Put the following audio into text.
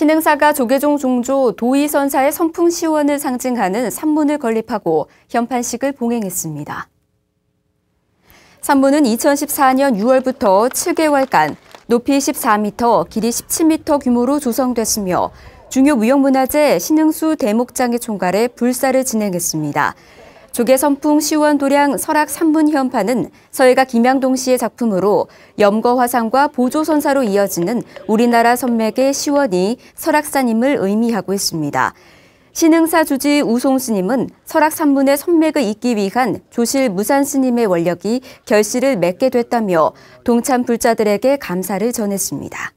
신흥사가 조계종 종조 도의선사의 성풍 시원을 상징하는 산문을 건립하고 현판식을 봉행했습니다. 산문은 2014년 6월부터 7개월간 높이 14m, 길이 17m 규모로 조성됐으며 중요 무형문화재 신흥수 대목장의 총괄에 불사를 진행했습니다. 조개선풍 시원 도량 설악 3분 현판은 서예가 김양동 씨의 작품으로 염거화상과 보조선사로 이어지는 우리나라 선맥의 시원이 설악산임을 의미하고 있습니다. 신흥사 주지 우송 스님은 설악 3분의 선맥을 잇기 위한 조실 무산 스님의 원력이 결실을 맺게 됐다며 동참 불자들에게 감사를 전했습니다.